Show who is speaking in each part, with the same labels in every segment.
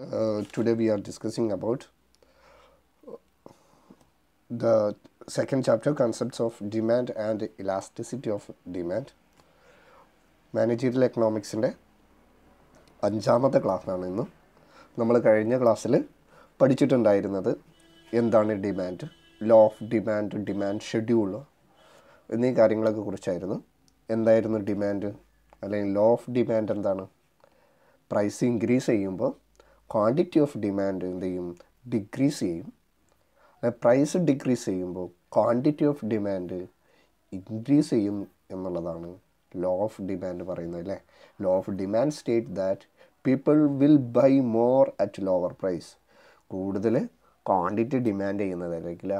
Speaker 1: uh, today we are discussing about the second chapter concepts of demand and elasticity of demand managerial എക്കണോമിക്സിൻ്റെ അഞ്ചാമത്തെ ക്ലാസ്സിലാണ് ഇന്ന് നമ്മൾ കഴിഞ്ഞ ക്ലാസ്സിൽ പഠിച്ചിട്ടുണ്ടായിരുന്നത് എന്താണ് demand law of demand demand schedule എന്നീ കാര്യങ്ങളൊക്കെ കുറിച്ചായിരുന്നു എന്തായിരുന്നു ഡിമാൻഡ് അല്ലെങ്കിൽ ലോ ഓഫ് ഡിമാൻഡ് എന്താണ് പ്രൈസ് ഇൻക്രീസ് ചെയ്യുമ്പോൾ ക്വാണ്ടിറ്റി ഓഫ് ഡിമാൻഡ് എന്ത് ചെയ്യും ഡിക്രീസ് ചെയ്യും പ്രൈസ് ഡിക്രീസ് ചെയ്യുമ്പോൾ ക്വാണ്ടിറ്റി ഓഫ് ഡിമാൻഡ് ഇൻക്രീസ് ചെയ്യും എന്നുള്ളതാണ് ലോ ഓഫ് ഡിമാൻഡ് പറയുന്നത് അല്ലേ law of demand state that people will buy more at lower price കൂടുതൽ ക്വാണ്ടിറ്റി ഡിമാൻഡ് ചെയ്യുന്നത് അല്ലെങ്കിൽ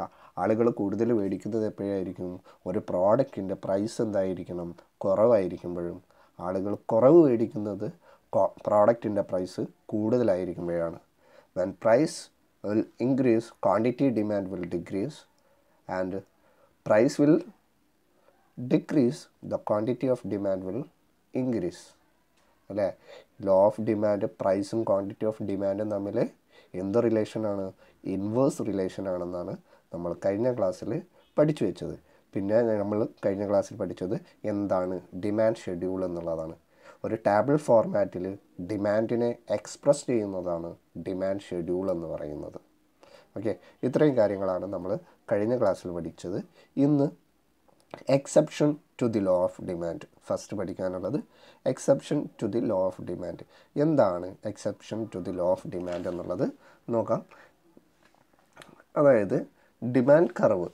Speaker 1: ആളുകൾ കൂടുതൽ മേടിക്കുന്നത് എപ്പോഴായിരിക്കും ഒരു പ്രോഡക്റ്റിൻ്റെ പ്രൈസ് എന്തായിരിക്കണം കുറവായിരിക്കുമ്പോഴും ആളുകൾ കുറവ് മേടിക്കുന്നത് പ്രോഡക്റ്റിൻ്റെ പ്രൈസ് കൂടുതലായിരിക്കുമ്പോഴാണ് when price will increase quantity demand will decrease and price will decrease the quantity of demand will increase അല്ലേ ലോ ഓഫ് ഡിമാൻഡ് പ്രൈസും ക്വാണ്ടിറ്റി ഓഫ് ഡിമാൻഡും തമ്മിൽ എന്ത് റിലേഷനാണ് ഇൻവേഴ്സ് റിലേഷനാണെന്നാണ് നമ്മൾ കഴിഞ്ഞ ക്ലാസ്സിൽ പഠിച്ചു വെച്ചത് പിന്നെ നമ്മൾ കഴിഞ്ഞ ക്ലാസ്സിൽ പഠിച്ചത് എന്താണ് ഡിമാൻഡ് ഷെഡ്യൂൾ എന്നുള്ളതാണ് ഒരു ടേബിൾ ഫോർമാറ്റിൽ ഡിമാൻഡിനെ എക്സ്പ്രസ് ചെയ്യുന്നതാണ് ഡിമാൻഡ് ഷെഡ്യൂൾ എന്ന് പറയുന്നത് ഓക്കെ ഇത്രയും കാര്യങ്ങളാണ് നമ്മൾ കഴിഞ്ഞ ക്ലാസ്സിൽ പഠിച്ചത് ഇന്ന് exception to the law of demand first പഠിക്കാനുള്ളത് exception to the law of demand എന്താണ് exception to the law of demand എന്നുള്ളത് നോക്കാം അതായത് ഡിമാൻഡ് കർവ്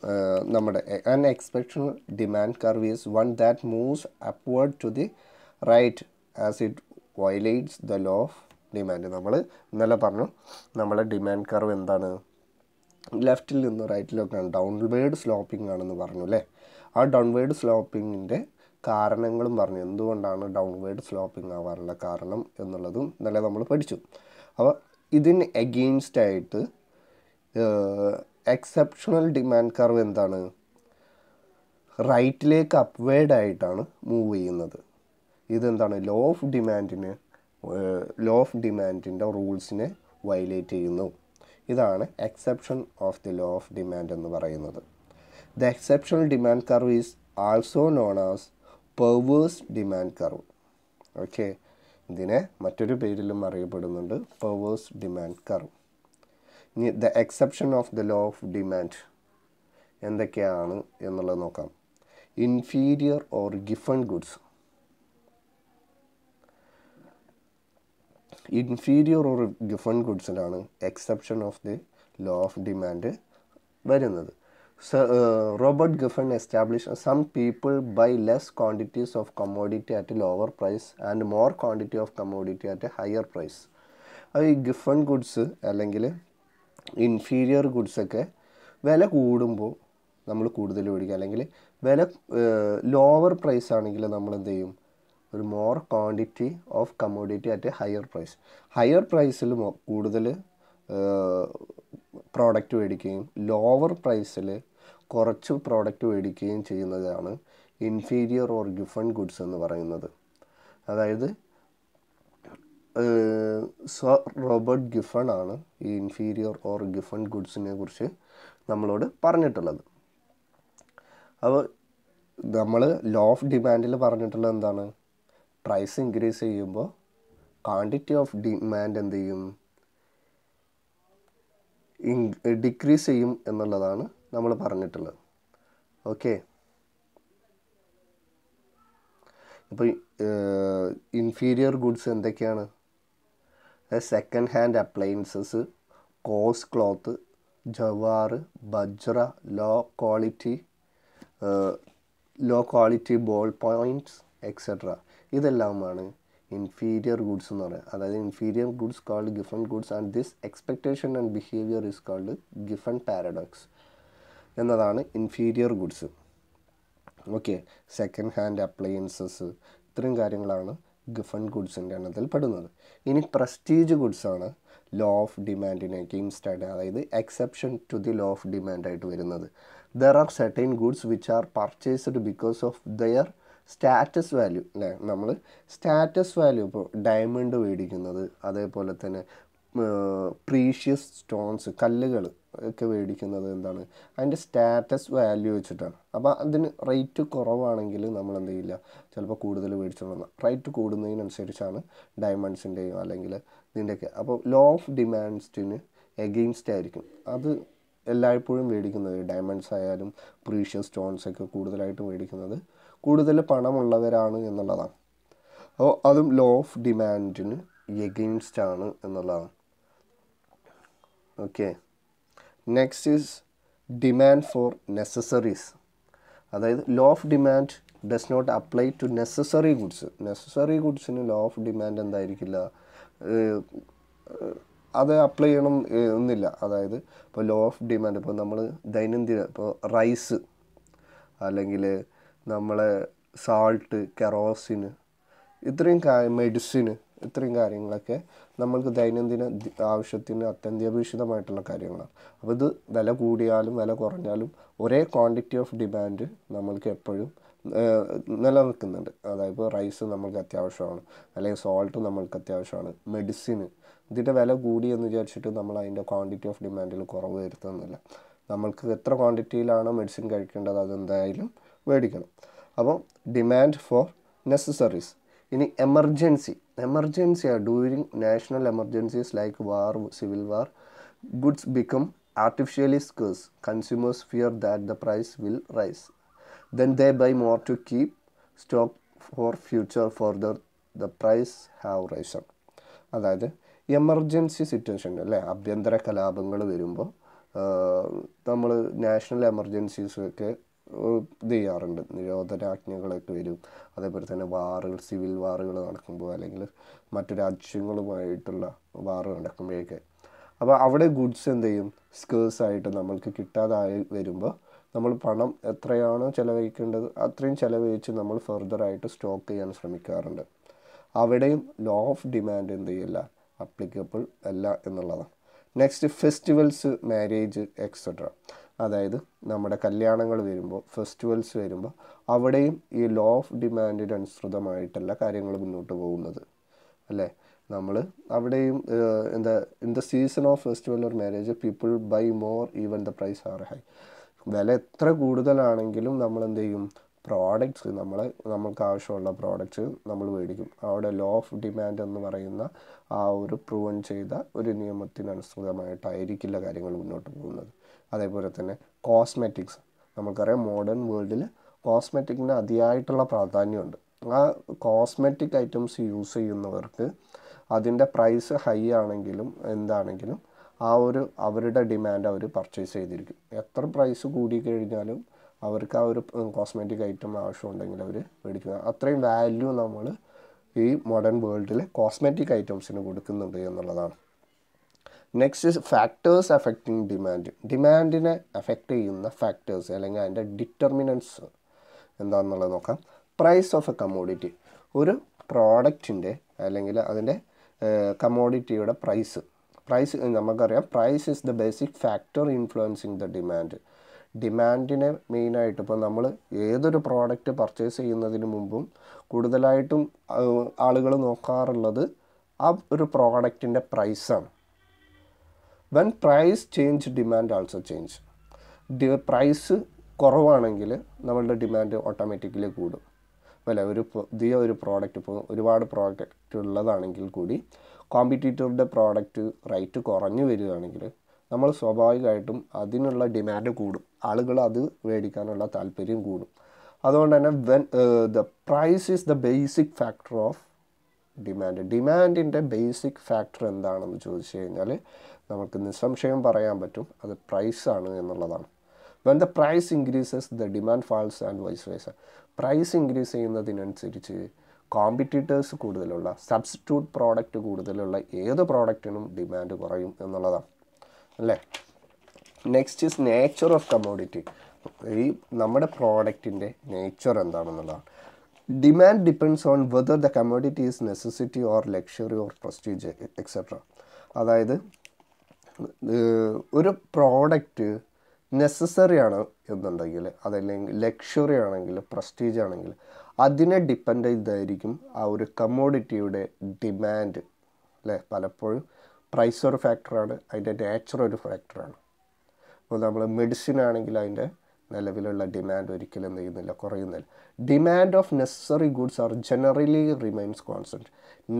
Speaker 1: നമ്മുടെ unexceptional demand curve is one that moves upward to the right as it violates the law of demand നമ്മൾ ഇന്നലെ പറഞ്ഞു നമ്മളെ demand curve എന്താണ് ലെഫ്റ്റിൽ നിന്നും റൈറ്റിലൊക്കെയാണ് ഡൗൺവേർഡ് സ്ലോപ്പിംഗ് ആണെന്ന് പറഞ്ഞു അല്ലേ ആ ഡൗൺവേർഡ് സ്ലോപ്പിങ്ങിൻ്റെ കാരണങ്ങളും പറഞ്ഞു എന്തുകൊണ്ടാണ് ഡൗൺവേർഡ് സ്ലോപ്പിംഗ് ആവാനുള്ള കാരണം എന്നുള്ളതും ഇന്നലെ നമ്മൾ പഠിച്ചു അപ്പോൾ ഇതിന് എഗെയിൻസ്റ്റ് ആയിട്ട് എക്സെപ്ഷണൽ ഡിമാൻഡ് കർവ് എന്താണ് റൈറ്റിലേക്ക് അപ്വേഡ് ആയിട്ടാണ് മൂവ് ചെയ്യുന്നത് ഇതെന്താണ് ലോ ഓഫ് ഡിമാൻഡിന് ലോ ഓഫ് ഡിമാൻഡിൻ്റെ റൂൾസിനെ വയലേറ്റ് ചെയ്യുന്നു ഇതാണ് exception of the law of demand എന്ന് പറയുന്നത് the exceptional demand curve is also known as perverse demand curve okay ഇതിനെ മറ്റൊരു പേരിലും അറിയപ്പെടുന്നുണ്ട് പെവേഴ്സ് ഡിമാൻഡ് കർവ് ഇനി the exception of the law of demand എന്തൊക്കെയാണ് എന്നുള്ളത് നോക്കാം inferior or Giffen goods inferior or Giffen ഗുഡ്സിലാണ് exception of the law of demand വരുന്നത് Robert Giffen establish some people buy less quantities of commodity at lower price and more quantity of commodity at higher price അത് ഈ Giffen goods അല്ലെങ്കിൽ inferior ഗുഡ്സൊക്കെ വില കൂടുമ്പോൾ നമ്മൾ കൂടുതൽ മേടിക്കുക അല്ലെങ്കിൽ വില ലോവർ uh, പ്രൈസ് ആണെങ്കിൽ നമ്മൾ എന്ത് ചെയ്യും ഒരു more quantity of commodity at a higher price higher പ്രൈസിൽ കൂടുതൽ പ്രോഡക്റ്റ് മേടിക്കുകയും ലോവർ പ്രൈസിൽ കുറച്ച് പ്രോഡക്റ്റ് മേടിക്കുകയും ചെയ്യുന്നതാണ് ഇൻഫീരിയർ ഓർ ഗിഫൺ ഗുഡ്സ് എന്ന് പറയുന്നത് അതായത് സർ റോബർട്ട് ഗിഫൺ ആണ് ഈ ഇൻഫീരിയർ ഓർ ഗിഫൺ ഗുഡ്സിനെ കുറിച്ച് നമ്മളോട് പറഞ്ഞിട്ടുള്ളത് അപ്പോൾ നമ്മൾ ലോ ഓഫ് ഡിമാൻഡിൽ പറഞ്ഞിട്ടുള്ളത് എന്താണ് പ്രൈസ് ഇൻക്രീസ് ചെയ്യുമ്പോൾ ക്വാണ്ടിറ്റി ഓഫ് ഡിമാൻഡ് എന്ത് ചെയ്യും ഡിക്രീസ് ചെയ്യും എന്നുള്ളതാണ് നമ്മൾ പറഞ്ഞിട്ടുള്ളത് ഓക്കെ ഇപ്പോൾ ഇൻഫീരിയർ ഗുഡ്സ് എന്തൊക്കെയാണ് second hand appliances coarse cloth jowar bajra low quality low quality ball points etcetera ഇതെല്ലാമാണ് ഇൻഫീരിയർ ഗുഡ്സ് എന്ന് പറയുന്നത് അതായത് inferior goods called Giffen goods and this expectation and behaviour is called Giffen paradox എന്നതാണ് inferior goods okay second hand appliances ഇത്രയും കാര്യങ്ങളാണ് Giffen ഗുഡ്സിൻ്റെ എണ്ണത്തിൽ പെടുന്നത് ഇനി പ്രസ്റ്റീജ് ഗുഡ്സാണ് ലോ ഓഫ് ഡിമാൻഡിനേക്ക് ഇൻസ്റ്റാൻഡ് അതായത് exception to the law of ഡിമാൻഡായിട്ട് വരുന്നത് there are certain goods which are purchased because of their status value അല്ലേ നമ്മൾ സ്റ്റാറ്റസ് വാല്യൂ ഇപ്പോൾ ഡയമണ്ട് മേടിക്കുന്നത് അതേപോലെ തന്നെ പ്രീഷ്യസ് സ്റ്റോൺസ് കല്ലുകൾ ഒക്കെ മേടിക്കുന്നത് എന്താണ് അതിൻ്റെ സ്റ്റാറ്റസ് വാല്യൂ വെച്ചിട്ടാണ് അപ്പോൾ അതിന് റേറ്റ് കുറവാണെങ്കിൽ നമ്മൾ എന്ത് ചെയ്യില്ല ചിലപ്പോൾ കൂടുതൽ മേടിച്ചോളാം റേറ്റ് കൂടുന്നതിനനുസരിച്ചാണ് ഡയമണ്ട്സിൻ്റെയും അല്ലെങ്കിൽ ഇതിൻ്റെയൊക്കെ അപ്പോൾ ലോ ഓഫ് ഡിമാൻഡ്സിന് എഗെയിൻസ്റ്റ് ആയിരിക്കും അത് എല്ലായ്പ്പോഴും മേടിക്കുന്നത് ഡയമണ്ട്സ് ആയാലും പ്രീഷ്യസ് സ്റ്റോൺസ് ഒക്കെ കൂടുതലായിട്ട് മേടിക്കുന്നത് കൂടുതൽ പണമുള്ളവരാണ് എന്നുള്ളതാണ് അപ്പോൾ അതും ലോ ഓഫ് ഡിമാൻഡിന് എഗെയിൻസ്റ്റ് ആണ് എന്നുള്ളതാണ് okay next is demand for necessaries അതായത് law of demand does not apply to necessary goods necessary ഗുഡ്സിന് ലോ ഓഫ് ഡിമാൻഡ് എന്തായിരിക്കില്ല അത് അപ്ലൈ ചെയ്യണം എന്നില്ല അതായത് ഇപ്പോൾ ലോ ഓഫ് ഡിമാൻഡ് ഇപ്പോൾ നമ്മൾ ദൈനംദിന ഇപ്പോൾ റൈസ് അല്ലെങ്കിൽ നമ്മളെ സാൾട്ട് കെറോസിന് ഇത്രയും മെഡിസിന് ഇത്രയും കാര്യങ്ങളൊക്കെ നമ്മൾക്ക് ദൈനംദിന ആവശ്യത്തിന് അത്യന്താപേക്ഷിതമായിട്ടുള്ള കാര്യങ്ങളാണ് അപ്പോൾ ഇത് വില കൂടിയാലും വില കുറഞ്ഞാലും ഒരേ ക്വാണ്ടിറ്റി ഓഫ് ഡിമാൻഡ് നമ്മൾക്ക് എപ്പോഴും നിലനിൽക്കുന്നുണ്ട് അതായത് റൈസ് നമ്മൾക്ക് അത്യാവശ്യമാണ് അല്ലെങ്കിൽ സോൾട്ട് നമ്മൾക്ക് അത്യാവശ്യമാണ് മെഡിസിന് ഇതിൻ്റെ വില കൂടി എന്ന് വിചാരിച്ചിട്ട് നമ്മൾ അതിൻ്റെ ക്വാണ്ടിറ്റി ഓഫ് ഡിമാൻഡിൽ കുറവ് വരുത്തുന്നില്ല നമ്മൾക്ക് എത്ര ക്വാണ്ടിറ്റിയിലാണ് മെഡിസിൻ കഴിക്കേണ്ടത് അതെന്തായാലും മേടിക്കണം അപ്പം ഡിമാൻഡ് ഫോർ നെസസറീസ് ഇനി emergency emergency uh during national emergencies like war civil war goods become artificially scarce. Consumers fear that the price will rise. Then they buy more to keep stock for future further the price have risen. അതായത് emergency situation അല്ലേ ആഭ്യന്തര കലാപങ്ങൾ വരുമ്പോൾ നമ്മൾ national എമർജൻസീസൊക്കെ ഇത് ചെയ്യാറുണ്ട് നിരോധനാജ്ഞകളൊക്കെ വരും അതേപോലെ തന്നെ വാറുകൾ സിവിൽ വാറുകൾ നടക്കുമ്പോൾ അല്ലെങ്കിൽ മറ്റു രാജ്യങ്ങളുമായിട്ടുള്ള വാറ് നടക്കുമ്പോഴൊക്കെ അപ്പോൾ അവിടെ ഗുഡ്സ് എന്ത് ചെയ്യും സ്കേഴ്സ് ആയിട്ട് നമ്മൾക്ക് കിട്ടാതായി വരുമ്പോൾ നമ്മൾ പണം എത്രയാണോ ചിലവഴിക്കേണ്ടത് അത്രയും ചിലവഴിച്ച് നമ്മൾ ഫെർദറായിട്ട് സ്റ്റോക്ക് ചെയ്യാൻ ശ്രമിക്കാറുണ്ട് അവിടെയും ലോ ഓഫ് ഡിമാൻഡ് എന്ത് ചെയ്യില്ല അപ്ലിക്കബിൾ അല്ല എന്നുള്ളതാണ് നെക്സ്റ്റ് ഫെസ്റ്റിവൽസ് മാരേജ് എക്സെട്ര അതായത് നമ്മുടെ കല്യാണങ്ങൾ വരുമ്പോൾ ഫെസ്റ്റിവൽസ് വരുമ്പോൾ അവിടെയും ഈ ലോ ഓഫ് ഡിമാൻഡിന് അനുസൃതമായിട്ടല്ല കാര്യങ്ങൾ മുന്നോട്ട് പോകുന്നത് അല്ലേ നമ്മൾ അവിടെയും എന്താ in the season of festival or marriage people buy more even the price are high വില എത്ര കൂടുതലാണെങ്കിലും നമ്മൾ എന്ത് ചെയ്യും പ്രോഡക്റ്റ്സ് നമ്മൾ നമുക്ക് ആവശ്യമുള്ള പ്രോഡക്റ്റ്സ് നമ്മൾ മേടിക്കും അവിടെ ലോ ഓഫ് ഡിമാൻഡ് എന്ന് പറയുന്ന ആ ഒരു പ്രൂവൺ ചെയ്ത ഒരു നിയമത്തിനനുസൃതമായിട്ടായിരിക്കില്ല കാര്യങ്ങൾ മുന്നോട്ട് പോകുന്നത് അതേപോലെ തന്നെ കോസ്മെറ്റിക്സ് നമുക്കറിയാം മോഡേൺ വേൾഡിൽ കോസ്മെറ്റിക്കിന് അതിയായിട്ടുള്ള പ്രാധാന്യമുണ്ട് ആ കോസ്മെറ്റിക് ഐറ്റംസ് യൂസ് ചെയ്യുന്നവർക്ക് അതിൻ്റെ പ്രൈസ് ഹൈ ആണെങ്കിലും എന്താണെങ്കിലും ആ ഒരു അവരുടെ ഡിമാൻഡ് അവർ പർച്ചേസ് ചെയ്തിരിക്കും എത്ര പ്രൈസ് കൂടിക്കഴിഞ്ഞാലും അവർക്ക് ആ ഒരു കോസ്മെറ്റിക് ഐറ്റം ആവശ്യമുണ്ടെങ്കിൽ അവർ മേടിക്കുക അത്രയും വാല്യൂ നമ്മൾ ഈ മോഡേൺ വേൾഡിൽ കോസ്മെറ്റിക് ഐറ്റംസിന് കൊടുക്കുന്നുണ്ട് എന്നുള്ളതാണ് നെക്സ്റ്റ് ഫാക്ടേഴ്സ് അഫക്റ്റിംഗ് ഡിമാൻഡ് ഡിമാൻഡിനെ അഫക്റ്റ് ചെയ്യുന്ന ഫാക്ടേഴ്സ് അല്ലെങ്കിൽ അതിൻ്റെ ഡിറ്റർമിനൻസ് എന്താണെന്നുള്ളത് നോക്കാം പ്രൈസ് ഓഫ് എ കമോഡിറ്റി ഒരു പ്രോഡക്റ്റിൻ്റെ അല്ലെങ്കിൽ അതിൻ്റെ കമോഡിറ്റിയുടെ പ്രൈസ് പ്രൈസ് നമുക്കറിയാം price is the basic factor influencing the demand ഡിമാൻഡിനെ മെയിനായിട്ട് ഇപ്പോൾ നമ്മൾ ഏതൊരു പ്രോഡക്റ്റ് പർച്ചേസ് ചെയ്യുന്നതിന് മുമ്പും കൂടുതലായിട്ടും ആളുകൾ നോക്കാറുള്ളത് ആ ഒരു പ്രോഡക്റ്റിൻ്റെ പ്രൈസാണ് when price change demand also change price കുറവാണെങ്കിൽ നമ്മളുടെ ഡിമാൻഡ് ഓട്ടോമാറ്റിക്കലി കൂടും അല്ല ഒരു പുതിയ ഒരു പ്രോഡക്റ്റ് ഇപ്പോൾ ഒരുപാട് പ്രോഡക്റ്റ് ഉള്ളതാണെങ്കിൽ കൂടി കോമ്പറ്റീറ്ററുടെ പ്രോഡക്റ്റ് റേറ്റ് കുറഞ്ഞു വരികയാണെങ്കിൽ നമ്മൾ സ്വാഭാവികമായിട്ടും അതിനുള്ള ഡിമാൻഡ് കൂടും ആളുകൾ അത് മേടിക്കാനുള്ള താല്പര്യം കൂടും അതുകൊണ്ട് തന്നെ when the price is the basic factor of demand ഡിമാൻഡിൻ്റെ ബേസിക് ഫാക്ടർ എന്താണെന്ന് ചോദിച്ചു കഴിഞ്ഞാൽ നമുക്ക് നിസ്സംശയം പറയാൻ പറ്റും അത് പ്രൈസാണ് എന്നുള്ളതാണ് when the price increases the demand falls and vice versa price increase ചെയ്യുന്നതിനനുസരിച്ച് കോമ്പറ്റീറ്റേഴ്സ് കൂടുതലുള്ള സബ്സ്റ്റിറ്റ്യൂട്ട് പ്രോഡക്റ്റ് കൂടുതലുള്ള ഏത് പ്രോഡക്റ്റിനും ഡിമാൻഡ് കുറയും എന്നുള്ളതാണ് അല്ലേ next is nature of commodity ഈ നമ്മുടെ പ്രോഡക്റ്റിൻ്റെ നേച്ചർ എന്താണെന്നുള്ളതാണ് demand depends on whether the commodity is necessity or luxury or prestige etcetera അതായത് ഒരു പ്രോഡക്റ്റ് നെസസറി ആണ് എന്നുണ്ടെങ്കിൽ അതല്ലെങ്കിൽ ലക്ഷറി ആണെങ്കിൽ പ്രസ്റ്റീജ് ആണെങ്കിൽ അതിനെ ഡിപ്പെൻഡ് ചെയ്തായിരിക്കും ആ ഒരു കമ്മോഡിറ്റിയുടെ ഡിമാൻഡ് അല്ലേ പലപ്പോഴും പ്രൈസ് ഒരു ഫാക്ടറാണ് അതിൻ്റെ നേച്ചർ ഒരു ഫാക്ടറാണ് അപ്പോൾ നമ്മൾ മെഡിസിൻ ആണെങ്കിൽ അതിൻ്റെ നിലവിലുള്ള ഡിമാൻഡ് ഒരിക്കലും എന്ത് ചെയ്യുന്നില്ല കുറയുന്നില്ല demand of necessary goods are generally remains constant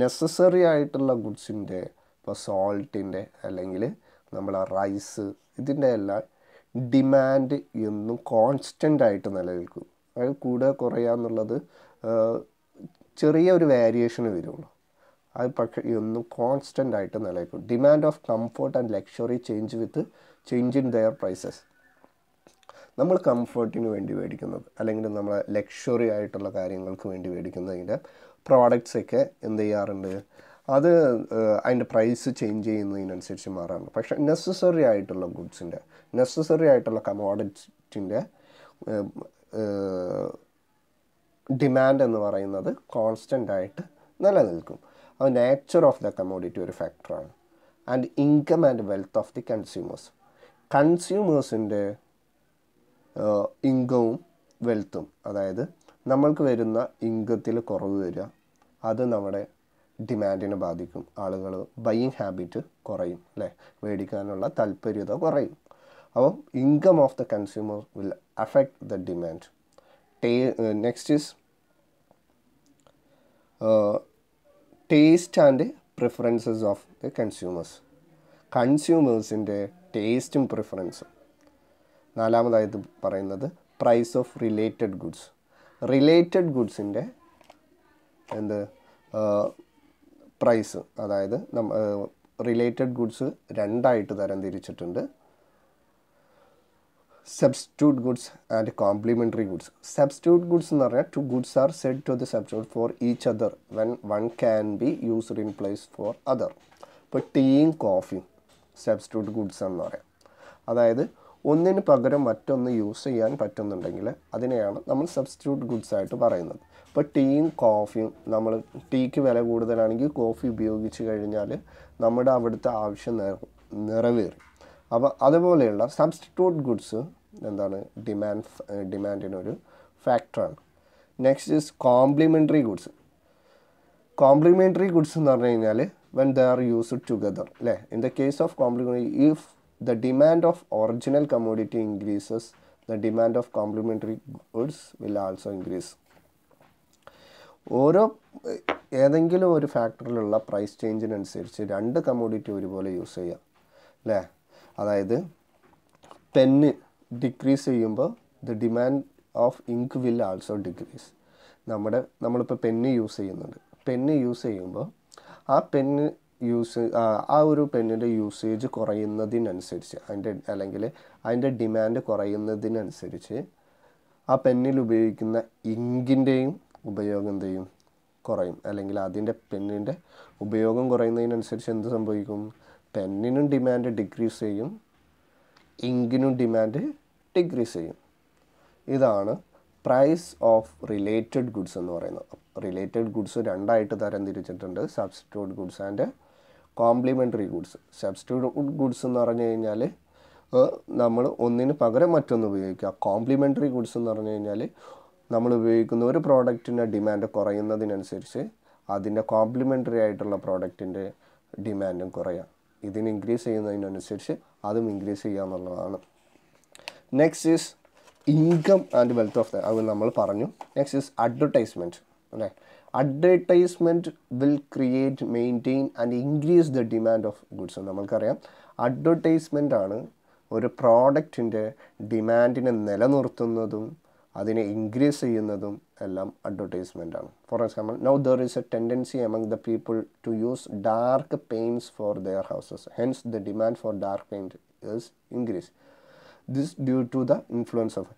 Speaker 1: necessary ആയിട്ടുള്ള ഗുഡ്സിൻ്റെ ഇപ്പോൾ സോൾട്ടിൻ്റെ അല്ലെങ്കിൽ നമ്മളെ റൈസ് ഇതിൻ്റെ എല്ലാം ഡിമാൻഡ് എന്നും കോൺസ്റ്റൻ്റ് ആയിട്ട് നിലനിൽക്കും അതായത് കൂടുക കുറയുക എന്നുള്ളത് ചെറിയ ഒരു വേരിയേഷന് വരുള്ളൂ അത് പക്ഷേ എന്നും കോൺസ്റ്റൻ്റ് ആയിട്ട് നിലനിൽക്കും demand of comfort and luxury change with change in their prices നമ്മൾ കംഫർട്ടിന് വേണ്ടി മേടിക്കുന്നത് അല്ലെങ്കിൽ നമ്മൾ ലക്ഷറി ആയിട്ടുള്ള കാര്യങ്ങൾക്ക് വേണ്ടി മേടിക്കുന്നതിൻ്റെ പ്രോഡക്റ്റ്സൊക്കെ എന്ത് ചെയ്യാറുണ്ട് അത് അതിൻ്റെ പ്രൈസ് ചേഞ്ച് ചെയ്യുന്നതിനനുസരിച്ച് മാറാറുണ്ട് പക്ഷേ നെസസറി ആയിട്ടുള്ള ഗുഡ്സിൻ്റെ നെസസറി ആയിട്ടുള്ള കമോഡിറ്റിൻ്റെ ഡിമാൻഡ് എന്ന് പറയുന്നത് കോൺസ്റ്റൻ്റ് ആയിട്ട് നിലനിൽക്കും അത് നേച്ചർ ഓഫ് ദ കമോഡിറ്റി ഒരു ഫാക്ടറാണ് and income and wealth of the consumers കൺസ്യൂമേഴ്സിൻ്റെ ഇൻകവും വെൽത്തും അതായത് നമ്മൾക്ക് വരുന്ന ഇൻകത്തിൽ കുറവ് വരിക അത് നമ്മുടെ ഡിമാൻഡിനെ ബാധിക്കും ആളുകൾ ബയ്യിങ് ഹാബിറ്റ് കുറയും അല്ലേ മേടിക്കാനുള്ള താല്പര്യത കുറയും അപ്പം income of the consumer will affect the demand ടേ next is taste and preferences of the consumers കൺസ്യൂമേഴ്സിൻ്റെ ടേസ്റ്റും പ്രിഫറൻസും നാലാമതായത് പറയുന്നത് price of related goods related ഗുഡ്സിൻ്റെ എന്ത് പ്രൈസ് അതായത് റിലേറ്റഡ് ഗുഡ്സ് രണ്ടായിട്ട് തരം തിരിച്ചിട്ടുണ്ട് substitute goods and complementary goods substitute goods എന്ന് പറഞ്ഞാൽ two goods are said to the substitute for each other when one can be used in place for other ഇപ്പോൾ ടീയും കോഫിയും substitute goods എന്ന് പറയാം അതായത് ഒന്നിന് പകരം മറ്റൊന്ന് യൂസ് ചെയ്യാൻ പറ്റുന്നുണ്ടെങ്കിൽ അതിനെയാണ് നമ്മൾ സബ്സ്റ്റിറ്റ്യൂട്ട് ഗുഡ്സ് ആയിട്ട് പറയുന്നത് ഇപ്പോൾ ടീയും കോഫിയും നമ്മൾ ടീക്ക് വില കൂടുതലാണെങ്കിൽ കോഫി ഉപയോഗിച്ച് കഴിഞ്ഞാൽ നമ്മുടെ അവിടുത്തെ ആവശ്യം നിറവേറും അപ്പോൾ അതുപോലെയുള്ള സബ്സ്റ്റിറ്റ്യൂട്ട് ഗുഡ്സ് എന്താണ് ഡിമാൻഡ് ഡിമാൻഡിനൊരു ഫാക്ടറാണ് next is complementary goods complementary goods എന്ന് പറഞ്ഞു കഴിഞ്ഞാൽ when they are used together അല്ലേ in the case of complementary if the demand of original commodity increases, the demand of complementary goods will also increase. ഓരോ ഏതെങ്കിലും ഒരു ഫാക്ടറിലുള്ള price ചേഞ്ചിനനുസരിച്ച് രണ്ട് commodity ഒരുപോലെ use ചെയ്യാം അല്ലേ അതായത് പെന്ന് ഡിക്രീസ് ചെയ്യുമ്പോൾ the demand of ink will also decrease നമ്മുടെ നമ്മളിപ്പോൾ പെന്ന് യൂസ് ചെയ്യുന്നുണ്ട് പെന്ന് യൂസ് ചെയ്യുമ്പോൾ ആ പെന്ന് യൂസ് ആ ഒരു പെന്നിൻ്റെ യൂസേജ് കുറയുന്നതിനനുസരിച്ച് അതിൻ്റെ അല്ലെങ്കിൽ അതിൻ്റെ ഡിമാൻഡ് കുറയുന്നതിനനുസരിച്ച് ആ പെന്നിൽ ഉപയോഗിക്കുന്ന ഇങ്കിൻ്റെയും ഉപയോഗം എന്തെയും കുറയും അല്ലെങ്കിൽ അതിൻ്റെ പെന്നിൻ്റെ ഉപയോഗം കുറയുന്നതിനനുസരിച്ച് എന്ത് സംഭവിക്കും പെന്നിനും ഡിമാൻഡ് ഡിക്രീസ് ചെയ്യും ഇങ്കിനും ഡിമാൻഡ് ഡിക്രീസ് ചെയ്യും ഇതാണ് പ്രൈസ് ഓഫ് റിലേറ്റഡ് ഗുഡ്സ് എന്ന് പറയുന്നത് റിലേറ്റഡ് ഗുഡ്സ് രണ്ടായിട്ട് തരം തിരിച്ചിട്ടുണ്ട് substitute goods and complementary goods substitute goods എന്ന് പറഞ്ഞു കഴിഞ്ഞാൽ നമ്മൾ ഒന്നിന് പകരം മറ്റൊന്ന് ഉപയോഗിക്കുക കോംപ്ലിമെൻ്ററി ഗുഡ്സ് എന്ന് പറഞ്ഞു കഴിഞ്ഞാൽ നമ്മൾ ഉപയോഗിക്കുന്ന ഒരു പ്രോഡക്റ്റിൻ്റെ ഡിമാൻഡ് കുറയുന്നതിനനുസരിച്ച് അതിൻ്റെ കോംപ്ലിമെൻ്ററി ആയിട്ടുള്ള പ്രോഡക്റ്റിൻ്റെ ഡിമാൻഡും കുറയാം ഇതിന് ഇൻക്രീസ് ചെയ്യുന്നതിനനുസരിച്ച് അതും ഇൻക്രീസ് ചെയ്യുക എന്നുള്ളതാണ് next is income and wealth of the അത് നമ്മൾ പറഞ്ഞു നെക്സ്റ്റ് ഈസ് അഡ്വർടൈസ്മെൻറ്റ് അല്ലേ advertisement will create maintain and increase the demand of goods നമ്മൾക്കറിയാം അഡ്വർടൈസ്മെൻ്റ് ആണ് ഒരു പ്രോഡക്റ്റിൻ്റെ ഡിമാൻഡിനെ നിലനിർത്തുന്നതും അതിനെ ഇൻക്രീസ് ചെയ്യുന്നതും എല്ലാം അഡ്വർടൈസ്മെൻ്റ് ആണ് for example now there is a tendency among the people to use dark paints for their houses hence the demand for dark paint is increase this due to the influence of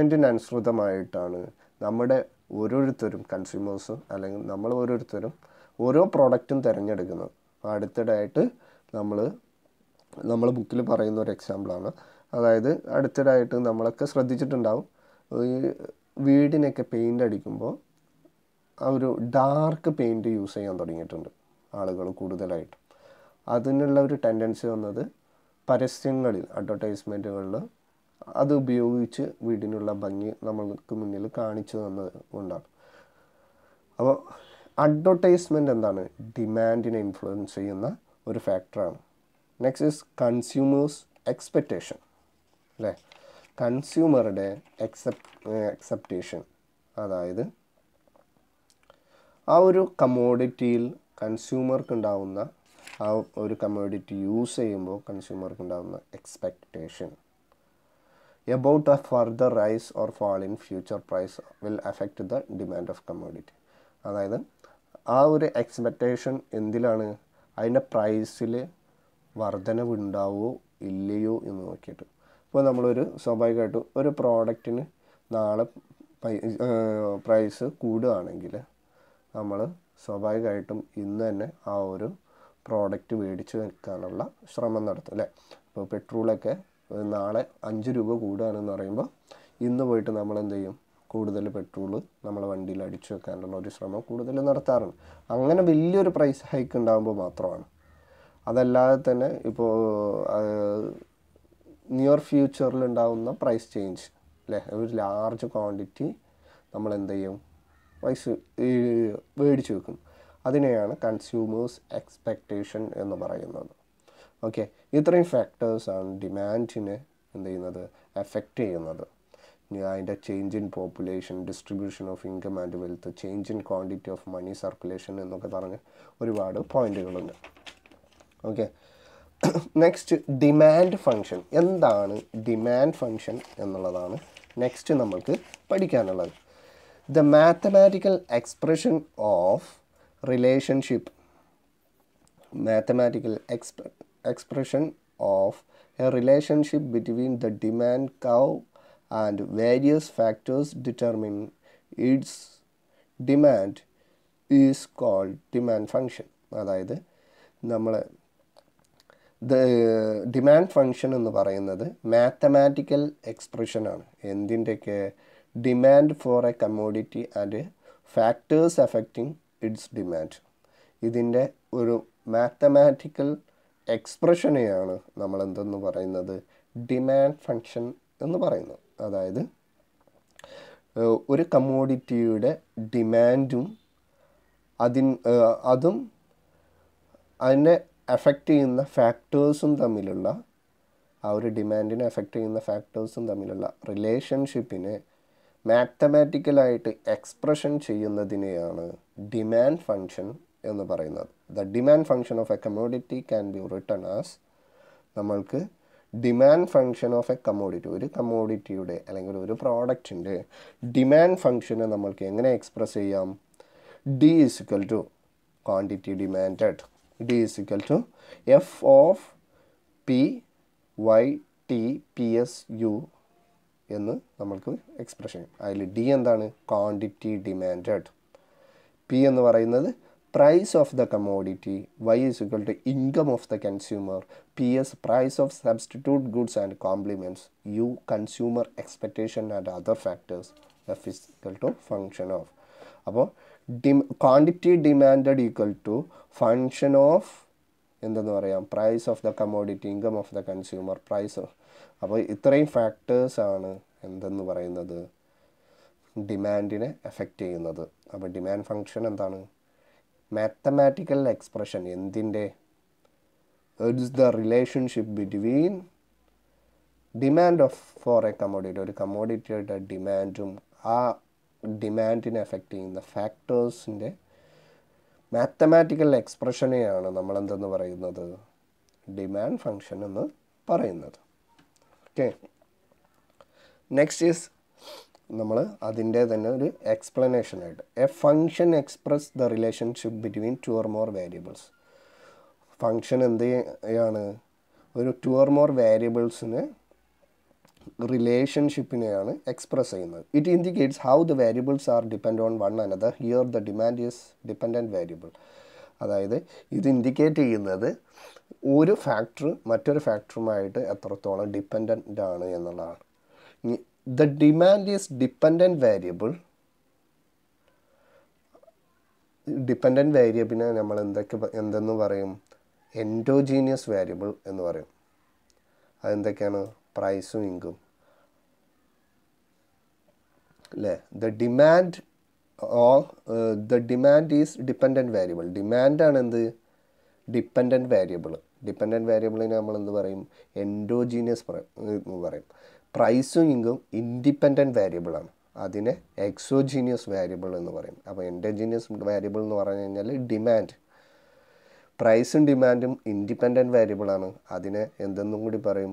Speaker 1: അനുസൃതമായിട്ടാണ് നമ്മുടെ ഓരോരുത്തരും കൺസ്യൂമേഴ്സും അല്ലെങ്കിൽ നമ്മൾ ഓരോരുത്തരും ഓരോ പ്രോഡക്റ്റും തിരഞ്ഞെടുക്കുന്നത് അടുത്തിടായിട്ട് നമ്മൾ നമ്മൾ ബുക്കിൽ പറയുന്ന ഒരു എക്സാമ്പിളാണ് അതായത് അടുത്തിടായിട്ട് നമ്മളൊക്കെ ശ്രദ്ധിച്ചിട്ടുണ്ടാവും ഈ വീടിനൊക്കെ പെയിൻ്റ് അടിക്കുമ്പോൾ ആ ഒരു ഡാർക്ക് പെയിൻറ്റ് യൂസ് ചെയ്യാൻ തുടങ്ങിയിട്ടുണ്ട് ആളുകൾ കൂടുതലായിട്ട് അതിനുള്ള ഒരു ടെൻഡൻസി വന്നത് പരസ്യങ്ങളിൽ അഡ്വർടൈസ്മെൻറ്റുകളിൽ അത് ഉപയോഗിച്ച് വീടിനുള്ള ഭംഗി നമ്മൾക്ക് മുന്നിൽ കാണിച്ചു തന്നത് കൊണ്ടാണ് അപ്പോൾ അഡ്വർടൈസ്മെൻ്റ് എന്താണ് ഡിമാൻഡിനെ ഇൻഫ്ലുവൻസ് ചെയ്യുന്ന ഒരു ഫാക്ടറാണ് നെക്സ്റ്റ് ഇസ് കൺസ്യൂമേഴ്സ് എക്സ്പെക്റ്റേഷൻ അല്ലേ കൺസ്യൂമറുടെ എക്സെപ്റ്റ് എക്സെപ്റ്റേഷൻ അതായത് ആ ഒരു കമോഡിറ്റിയിൽ കൺസ്യൂമർക്ക് ഉണ്ടാവുന്ന ആ ഒരു കമോഡിറ്റി യൂസ് ചെയ്യുമ്പോൾ കൺസ്യൂമർക്ക് ഉണ്ടാകുന്ന expectation about a further rise or fall in future price will affect the demand of commodity അതായത് ആ ഒരു എക്സ്പെക്റ്റേഷൻ എന്തിലാണ് അതിൻ്റെ പ്രൈസിൽ വർധനവ് ഉണ്ടാവുമോ ഇല്ലയോ എന്ന് നോക്കിയിട്ട് ഇപ്പോൾ നമ്മളൊരു സ്വാഭാവികമായിട്ടും ഒരു പ്രോഡക്റ്റിന് നാളെ പ്രൈസ് കൂടുകയാണെങ്കിൽ നമ്മൾ സ്വാഭാവികമായിട്ടും ഇന്ന് തന്നെ ആ ഒരു പ്രോഡക്റ്റ് മേടിച്ച് വെക്കാനുള്ള ശ്രമം നടത്തും അല്ലേ ഇപ്പോൾ പെട്രോളൊക്കെ നാളെ അഞ്ച് രൂപ കൂടുകയാണെന്ന് പറയുമ്പോൾ ഇന്ന് പോയിട്ട് നമ്മൾ എന്ത് ചെയ്യും കൂടുതൽ പെട്രോൾ നമ്മളെ വണ്ടിയിൽ അടിച്ചു വെക്കാനുള്ള ഒരു ശ്രമം കൂടുതൽ നടത്താറുണ്ട് അങ്ങനെ വലിയൊരു പ്രൈസ് ഹൈക്ക് ഉണ്ടാകുമ്പോൾ മാത്രമാണ് അതല്ലാതെ തന്നെ ഇപ്പോൾ നിയർ ഫ്യൂച്ചറിൽ ഉണ്ടാകുന്ന പ്രൈസ് ചേഞ്ച് അല്ലേ ഒരു ലാർജ് ക്വാണ്ടിറ്റി നമ്മൾ എന്ത് ചെയ്യും പ്രൈസ് മേടിച്ച് വെക്കും അതിനെയാണ് കൺസ്യൂമേഴ്സ് എക്സ്പെക്റ്റേഷൻ എന്ന് പറയുന്നത് ഓക്കെ ഇത്രയും ഫാക്ടേഴ്സാണ് ഡിമാൻഡിനെ എന്ത് ചെയ്യുന്നത് എഫക്റ്റ് ചെയ്യുന്നത് അതിൻ്റെ change in population distribution of income and wealth change in quantity of money circulation എന്നൊക്കെ പറഞ്ഞ് ഒരുപാട് പോയിന്റുകളുണ്ട് ഓക്കെ നെക്സ്റ്റ് ഡിമാൻഡ് ഫങ്ഷൻ എന്താണ് ഡിമാൻഡ് ഫങ്ഷൻ എന്നുള്ളതാണ് നെക്സ്റ്റ് നമുക്ക് പഠിക്കാനുള്ളത് the mathematical expression of relationship mathematical എക്സ്പ്ര expression of a relationship between the demand curve and various factors determine its demand is called demand function അതായത് നമ്മൾ ഡിമാൻഡ് ഫങ്ഷൻ എന്ന് പറയുന്നത് മാത്തമാറ്റിക്കൽ എക്സ്പ്രഷനാണ് എന്തിൻ്റെയൊക്കെ demand for a commodity and factors affecting its demand ഇതിൻ്റെ ഒരു mathematical എക്സ്പ്രഷനെയാണ് നമ്മൾ എന്തെന്ന് പറയുന്നത് ഡിമാൻഡ് ഫങ്ഷൻ എന്ന് പറയുന്നത് അതായത് ഒരു കമ്മോഡിറ്റിയുടെ ഡിമാൻഡും അതിൻ അതും അതിനെ എഫക്റ്റ് ചെയ്യുന്ന ഫാക്ടേഴ്സും തമ്മിലുള്ള ആ ഒരു ഡിമാൻഡിനെ എഫക്റ്റ് ചെയ്യുന്ന ഫാക്ടേഴ്സും തമ്മിലുള്ള റിലേഷൻഷിപ്പിനെ മാത്തമാറ്റിക്കലായിട്ട് എക്സ്പ്രഷൻ ചെയ്യുന്നതിനെയാണ് ഡിമാൻഡ് ഫങ്ഷൻ എന്ന് പറയുന്നത് the demand function of a commodity can be written as നമ്മൾക്ക് demand function of a commodity ഒരു കമോഡിറ്റിയുടെ അല്ലെങ്കിൽ ഒരു പ്രോഡക്റ്റിൻ്റെ ഡിമാൻഡ് ഫംഗ്ഷന് നമ്മൾക്ക് എങ്ങനെ എക്സ്പ്രസ് ചെയ്യാം D is equal to quantity demanded D is equal to F of P Y T P S U എന്ന് നമ്മൾക്ക് എക്സ്പ്രഷൻ അതിൽ ഡി എന്താണ് ക്വാണ്ടിറ്റി ഡിമാൻഡഡ് പി എന്ന് പറയുന്നത് price of the commodity, Y is equal to income of the consumer, PS price of substitute goods and complements, U consumer expectation and other factors, F is equal to function of. Apo, quantity demanded equal to function of in the norayam, price of the commodity, income of the consumer, price of Apo, factors are in the demand in effect. Apo, demand function and the mathematical expression എന്തിൻ്റെ it is the relationship between demand of for a commodity ഒരു കമോഡിറ്റിയുടെ ഡിമാൻഡും ആ ഡിമാൻഡിനെ effect ചെയ്യുന്ന ഫാക്ടേഴ്സിൻ്റെ mathematical എക്സ്പ്രഷനെയാണ് എന്തെന്ന് പറയുന്നത് demand function എന്ന് പറയുന്നത് ഓക്കെ നെക്സ്റ്റ് ഈസ് നമ്മൾ അതിൻ്റെ തന്നെ ഒരു എക്സ്പ്ലനേഷനായിട്ട് a function express the relationship between two or more variables function എന്ത് ഒരു ടു ഓർ മോർ വേരിയബിൾസിന് റിലേഷൻഷിപ്പിനെയാണ് എക്സ്പ്രസ് ചെയ്യുന്നത് it indicates how the variables are depend on one another here the demand is dependent variable അതായത് ഇത് indicate ചെയ്യുന്നത് ഒരു factor മറ്റൊരു ഫാക്ടറുമായിട്ട് എത്രത്തോളം ഡിപ്പെൻഡൻ്റ് ആണ് എന്നുള്ളതാണ് the demand is dependent variable dependent വേരിയബിളിനെ നമ്മൾ എന്തൊക്കെ എന്തെന്ന് പറയും എൻഡോജീനിയസ് വേരിയബിൾ എന്ന് പറയും അതെന്തൊക്കെയാണ് പ്രൈസും ഇങ്കും അല്ലേ the demand oh the demand is dependent variable ഡിമാൻഡാണ് എന്ത് ഡിപ്പെൻഡൻറ്റ് വേരിയബിൾ ഡിപ്പെൻഡൻറ്റ് വേരിയബിളിനെ നമ്മൾ എന്ത് പറയും എൻഡോജീനിയസ് പറയും പറയും പ്രൈസിങ്ങും ഇൻഡിപെൻഡൻറ്റ് വേരിയബിളാണ് അതിനെ എക്സോജീനിയസ് വേരിയബിൾ എന്ന് പറയും അപ്പോൾ എൻഡോജീനിയസ് വേരിയബിൾ എന്ന് പറഞ്ഞു കഴിഞ്ഞാൽ ഡിമാൻഡ് പ്രൈസും ഡിമാൻഡും ഇൻഡിപെൻഡൻറ്റ് വേരിയബിളാണ് അതിനെ എന്തെന്നും കൂടി പറയും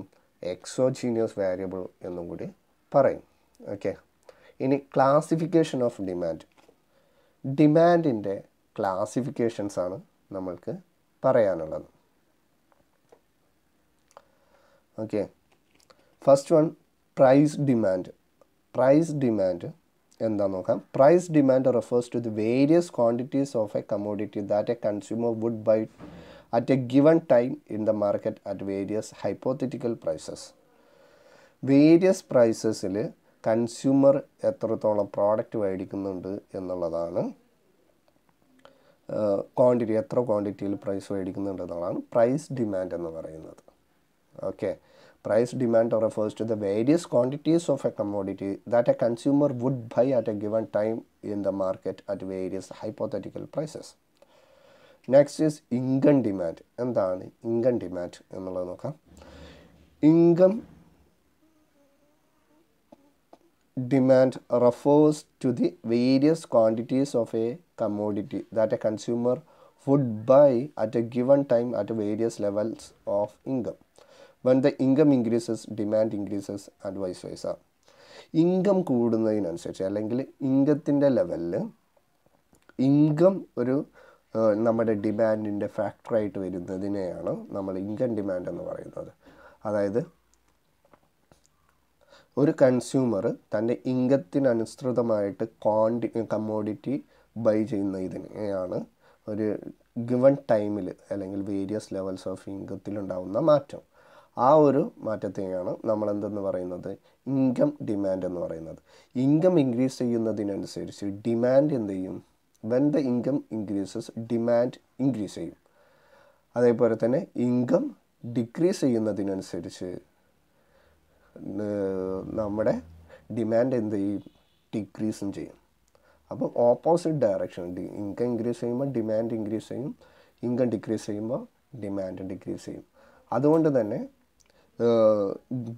Speaker 1: എക്സോജീനിയസ് വേരിയബിൾ എന്നും കൂടി പറയും ഓക്കെ ഇനി ക്ലാസിഫിക്കേഷൻ ഓഫ് ഡിമാൻഡ് ഡിമാൻഡിൻ്റെ ക്ലാസിഫിക്കേഷൻസ് ആണ് നമ്മൾക്ക് പറയാനുള്ളത് okay first one price demand price demand എന്താ നോക്കാം price demand refers to the various quantities of a commodity that a consumer would buy at a given time in the market at various hypothetical prices various പ്രൈസസിൽ consumer എത്രത്തോളം product മേടിക്കുന്നുണ്ട് എന്നുള്ളതാണ് quantity എത്ര ക്വാണ്ടിറ്റിയിൽ price മേടിക്കുന്നുണ്ട് എന്നുള്ളതാണ് price demand എന്ന് പറയുന്നത് okay price demand refers to the various quantities of a commodity that a consumer would buy at a given time in the market at various hypothetical prices. Next is income demand. And then income demand. Income demand refers to the various quantities of a commodity that a consumer would buy at a given time at various levels of income. when the income increases demand increases and vice versa income കൂടുന്നതിനനുസരിച്ച് അല്ലെങ്കിൽ ഇൻകത്തിൻ്റെ ലെവലിൽ income ഒരു നമ്മുടെ ഡിമാൻഡിൻ്റെ ഫാക്ടറായിട്ട് വരുന്നതിനെയാണ് നമ്മൾ income demand എന്ന് പറയുന്നത് അതായത് ഒരു കൺസ്യൂമർ തൻ്റെ ഇൻകത്തിനനുസൃതമായിട്ട് ക്വാണ്ടി കമ്മോഡിറ്റി ബൈ ചെയ്യുന്ന ഇതിനെയാണ് ഒരു ഗിവൺ ടൈമിൽ അല്ലെങ്കിൽ വേരിയസ് ലെവൽസ് ഓഫ് ഇൻകത്തിലുണ്ടാവുന്ന മാറ്റം ആ ഒരു മാറ്റത്തെയാണ് നമ്മൾ എന്തെന്ന് പറയുന്നത് ഇൻകം ഡിമാൻഡ് എന്ന് പറയുന്നത് ഇൻകം ഇൻക്രീസ് ചെയ്യുന്നതിനനുസരിച്ച് ഡിമാൻഡ് എന്ത് ചെയ്യും when the income increases demand increase ചെയ്യും അതേപോലെ തന്നെ ഇൻകം ഡിക്രീസ് ചെയ്യുന്നതിനനുസരിച്ച് നമ്മുടെ ഡിമാൻഡ് എന്ത് ചെയ്യും ഡിക്രീസും ചെയ്യും അപ്പോൾ ഓപ്പോസിറ്റ് ഡയറക്ഷൻ ഇൻകം ഇൻക്രീസ് ചെയ്യുമ്പോൾ ഡിമാൻഡ് ഇൻക്രീസ് ചെയ്യും ഇൻകം ഡിക്രീസ് ചെയ്യുമ്പോൾ ഡിമാൻഡ് ഡിക്രീസ് ചെയ്യും അതുകൊണ്ട് തന്നെ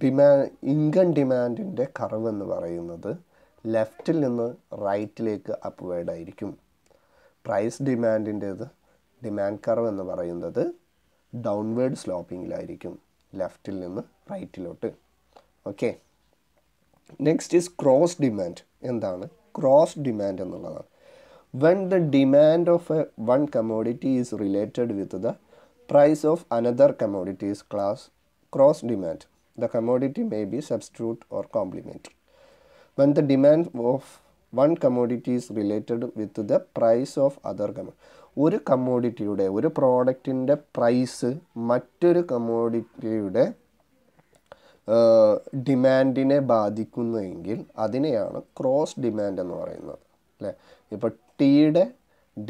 Speaker 1: ഡിമാ ഇൻകം ഡിമാൻഡിൻ്റെ കർവ് എന്ന് പറയുന്നത് ലെഫ്റ്റിൽ നിന്ന് റൈറ്റിലേക്ക് അപ്വേഡ് ആയിരിക്കും പ്രൈസ് ഡിമാൻഡിൻ്റേത് ഡിമാൻഡ് കർവ് എന്ന് പറയുന്നത് ഡൗൺവേർഡ് സ്ലോപ്പിങ്ങിലായിരിക്കും ലെഫ്റ്റിൽ നിന്ന് റൈറ്റിലോട്ട് okay next is cross demand എന്താണ് ക്രോസ് ഡിമാൻഡ് എന്നുള്ളതാണ് when the demand of a one commodity is related with the price of another commodities class cross demand, the commodity may be substitute or complement. When the demand of one commodity is related with the price of other commodity ഒരു കമ്മോഡിറ്റിയുടെ ഒരു പ്രോഡക്റ്റിൻ്റെ price മറ്റൊരു കമ്മോഡിറ്റിയുടെ ഡിമാൻഡിനെ ബാധിക്കുന്നുവെങ്കിൽ അതിനെയാണ് cross demand എന്ന് പറയുന്നത് അല്ലേ ഇപ്പോൾ ടീയുടെ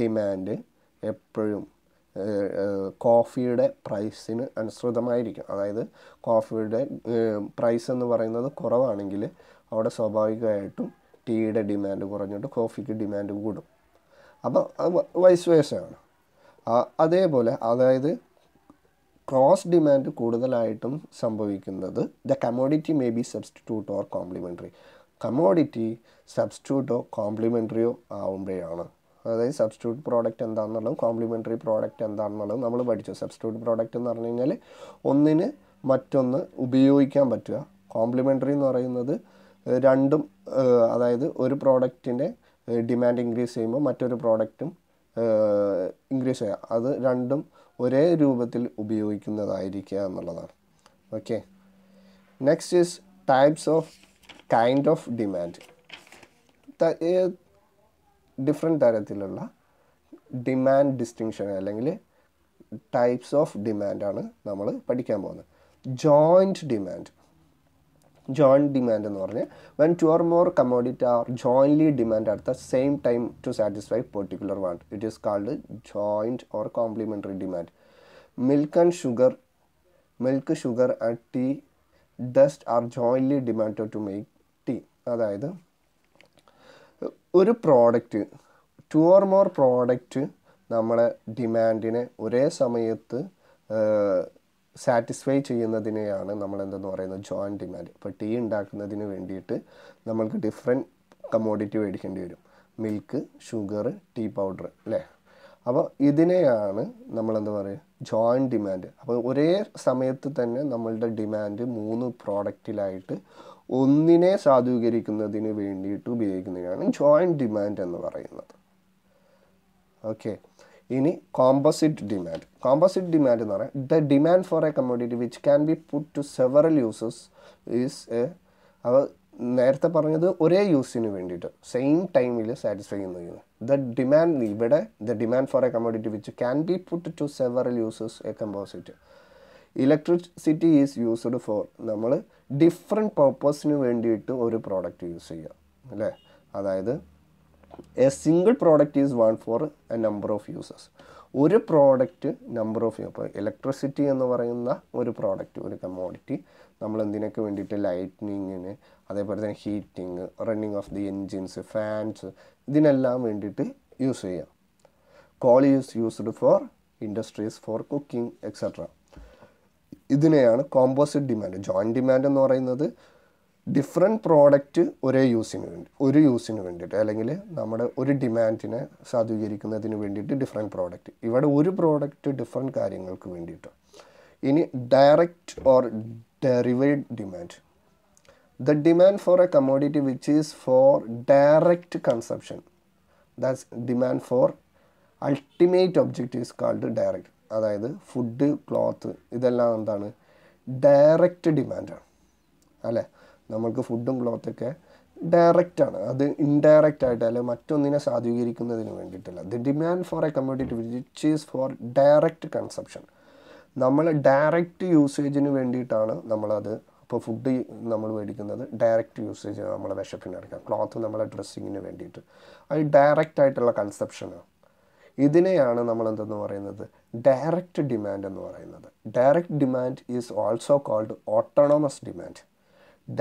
Speaker 1: demand എപ്പോഴും കോഫിയുടെ പ്രൈസിന് അനുസൃതമായിരിക്കും അതായത് കോഫിയുടെ പ്രൈസ് എന്ന് പറയുന്നത് കുറവാണെങ്കിൽ അവിടെ സ്വാഭാവികമായിട്ടും ടീയുടെ ഡിമാൻഡ് കുറഞ്ഞിട്ട് കോഫിക്ക് ഡിമാൻഡ് കൂടും അപ്പോൾ അത് വൈസ് അതേപോലെ അതായത് ക്രോസ് ഡിമാൻഡ് കൂടുതലായിട്ടും സംഭവിക്കുന്നത് the commodity may be substitute or complementary commodity സബ്സ്റ്റിറ്റ്യൂട്ടോ കോംപ്ലിമെൻ്ററിയോ ആവുമ്പോഴാണ് അതായത് സബ്സ്റ്റിറ്റ്യൂട്ട് പ്രോഡക്റ്റ് എന്താണെന്നുള്ളതും കോംപ്ലിമെൻ്ററി പ്രോഡക്റ്റ് എന്താണെന്നുള്ളതും നമ്മൾ പഠിച്ചു സബ്സ്റ്റിറ്റ്യൂട്ട് പ്രോഡക്റ്റ് എന്ന് പറഞ്ഞു കഴിഞ്ഞാൽ ഒന്നിന് മറ്റൊന്ന് ഉപയോഗിക്കാൻ പറ്റുക കോംപ്ലിമെൻ്ററി എന്ന് പറയുന്നത് രണ്ടും അതായത് ഒരു പ്രോഡക്റ്റിൻ്റെ ഡിമാൻഡ് ഇൻക്രീസ് ചെയ്യുമ്പോൾ മറ്റൊരു പ്രോഡക്റ്റും ഇൻക്രീസ് ചെയ്യുക അത് രണ്ടും ഒരേ രൂപത്തിൽ ഉപയോഗിക്കുന്നതായിരിക്കുക എന്നുള്ളതാണ് okay next is types of kind of demand different തരത്തിലുള്ള ഡിമാൻഡ് ഡിസ്റ്റിങ്ഷൻ അല്ലെങ്കിൽ ടൈപ്സ് ഓഫ് ഡിമാൻഡാണ് നമ്മൾ പഠിക്കാൻ പോകുന്നത് ജോയിൻറ്റ് ഡിമാൻഡ് ജോയിൻറ്റ് ഡിമാൻഡ് എന്ന് പറഞ്ഞാൽ when two are more commodity are jointly demand at the same time to satisfy particular want it is called joint or complementary demand milk and sugar milk sugar and tea dust are jointly demand to make tea അതായത് ഒരു product to or more product നമ്മളെ ഡിമാൻഡിനെ ഒരേ സമയത്ത് satisfy ചെയ്യുന്നതിനെയാണ് നമ്മൾ എന്തെന്ന് പറയുന്നത് joint demand ഇപ്പോൾ ടീ ഉണ്ടാക്കുന്നതിന് വേണ്ടിയിട്ട് നമ്മൾക്ക് ഡിഫറെൻറ്റ് കമോഡിറ്റി മേടിക്കേണ്ടി വരും മിൽക്ക് ഷുഗർ ടീ പൗഡർ അല്ലേ അപ്പോൾ ഇതിനെയാണ് നമ്മളെന്താ പറയുക ജോയിൻറ്റ് ഡിമാൻഡ് അപ്പോൾ ഒരേ സമയത്ത് തന്നെ നമ്മളുടെ ഡിമാൻഡ് മൂന്ന് പ്രോഡക്റ്റിലായിട്ട് ഒന്നിനെ സാധൂകരിക്കുന്നതിന് വേണ്ടിയിട്ട് ഉപയോഗിക്കുന്നതിനാണ് ജോയിൻറ്റ് ഡിമാൻഡ് എന്ന് പറയുന്നത് ഓക്കെ ഇനി കോമ്പോസിറ്റ് ഡിമാൻഡ് കോമ്പോസിറ്റ് ഡിമാൻഡ് എന്ന് പറയാം the demand for a commodity which can be put to several uses is a അവ നേരത്തെ പറഞ്ഞത് ഒരേ യൂസിന് വേണ്ടിയിട്ട് സെയിം ടൈമിൽ സാറ്റിസ്ഫൈ ചെയ്യുന്നു ദ ഡിമാൻഡ് ഇവിടെ the demand for a commodity which can be put to several uses a composite electricity is used for നമ്മൾ ഡിഫറെൻ്റ് പേർപ്പസിന് വേണ്ടിയിട്ട് ഒരു പ്രോഡക്റ്റ് യൂസ് ചെയ്യുക അല്ലേ അതായത് a single product is one for a number of users ഒരു product number of അപ്പോൾ electricity എന്ന് പറയുന്ന ഒരു പ്രോഡക്റ്റ് ഒരു കമോഡിറ്റി നമ്മൾ എന്തിനൊക്കെ വേണ്ടിയിട്ട് ലൈറ്റ്നിങ്ങിന് അതേപോലെ തന്നെ heating running of the engines fans ഇതിനെല്ലാം വേണ്ടിയിട്ട് യൂസ് ചെയ്യാം coal is used for industries for cooking etcetera ഇതിനെയാണ് കോമ്പോസിറ്റ് ഡിമാൻഡ് ജോയിൻറ്റ് ഡിമാൻഡ് എന്ന് പറയുന്നത് ഡിഫറെൻറ്റ് പ്രോഡക്റ്റ് ഒരേ യൂസിന് വേണ്ടി ഒരു യൂസിന് വേണ്ടിയിട്ട് അല്ലെങ്കിൽ നമ്മുടെ ഒരു ഡിമാൻഡിനെ സാധൂകരിക്കുന്നതിന് വേണ്ടിയിട്ട് ഡിഫറെൻറ്റ് പ്രോഡക്റ്റ് ഇവിടെ ഒരു പ്രോഡക്റ്റ് ഡിഫറെൻറ്റ് കാര്യങ്ങൾക്ക് വേണ്ടിയിട്ട് ഇനി direct or derived demand the demand for a commodity which is for direct consumption that's demand for ultimate object is called direct അതായത് ഫുഡ് ക്ലോത്ത് ഇതെല്ലാം എന്താണ് ഡയറക്റ്റ് ഡിമാൻഡാണ് അല്ലേ നമ്മൾക്ക് ഫുഡും ക്ലോത്തൊക്കെ ഡയറക്റ്റാണ് അത് ഇൻഡയറക്റ്റ് ആയിട്ട് അല്ലെങ്കിൽ മറ്റൊന്നിനെ സാധൂകരിക്കുന്നതിന് വേണ്ടിയിട്ടല്ല the demand for a community which is for direct consumption നമ്മൾ ഡയറക്റ്റ് യൂസേജിന് വേണ്ടിയിട്ടാണ് നമ്മളത് ഇപ്പോൾ ഫുഡ് നമ്മൾ മേടിക്കുന്നത് ഡയറക്റ്റ് യൂസേജ് നമ്മളെ വിശപ്പിന് എടുക്കാം ക്ലോത്ത് നമ്മളെ ഡ്രസ്സിങ്ങിന് വേണ്ടിയിട്ട് അത് ഡയറക്റ്റ് ആയിട്ടുള്ള കൺസെപ്ഷനാണ് ഇതിനെയാണ് നമ്മൾ എന്തെന്ന് പറയുന്നത് ഡയറക്റ്റ് ഡിമാൻഡ് എന്ന് പറയുന്നത് direct demand is also called autonomous demand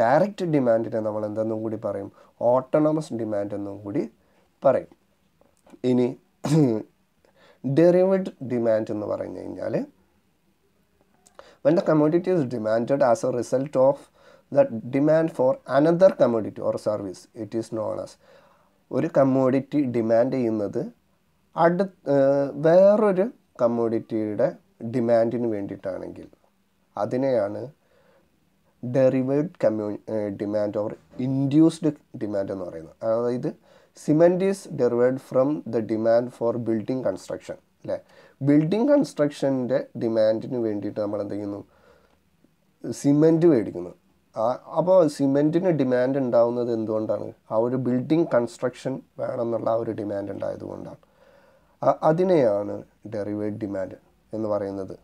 Speaker 1: direct ഡിമാൻഡിനെ നമ്മൾ എന്തെന്നും കൂടി പറയും ഓട്ടോണോമസ് ഡിമാൻഡ് എന്നും കൂടി പറയും ഇനി ഡെറിവഡ് ഡിമാൻഡ് എന്ന് പറഞ്ഞു കഴിഞ്ഞാൽ when the commodity is demand as a result of the demand for another commodity or service it is known as ഒരു കമ്മോഡിറ്റി ഡിമാൻഡ് ചെയ്യുന്നത് അടു വേറൊരു കമ്മോഡിറ്റിയുടെ ഡിമാൻഡിന് വേണ്ടിയിട്ടാണെങ്കിൽ അതിനെയാണ് ഡെറിവേഡ് കമ്മ്യൂ ഡിമാൻഡ് ഓർ ഇൻഡ്യൂസ്ഡ് ഡിമാൻഡ് എന്ന് പറയുന്നത് അതായത് cement is derived from the demand for building construction അല്ലേ ബിൽഡിംഗ് കൺസ്ട്രക്ഷൻ്റെ ഡിമാൻഡിന് വേണ്ടിയിട്ട് നമ്മൾ എന്ത് ചെയ്യുന്നു സിമെൻറ്റ് മേടിക്കുന്നു അപ്പോൾ സിമെൻറ്റിന് ഡിമാൻഡ് ഉണ്ടാവുന്നത് എന്തുകൊണ്ടാണ് ആ ഒരു ബിൽഡിംഗ് കൺസ്ട്രക്ഷൻ വേണമെന്നുള്ള ആ ഒരു ഡിമാൻഡ് ഉണ്ടായതുകൊണ്ടാണ് അതിനെയാണ് ഡെറിവേറ്റ് ഡിമാൻഡ് എന്ന് പറയുന്നത്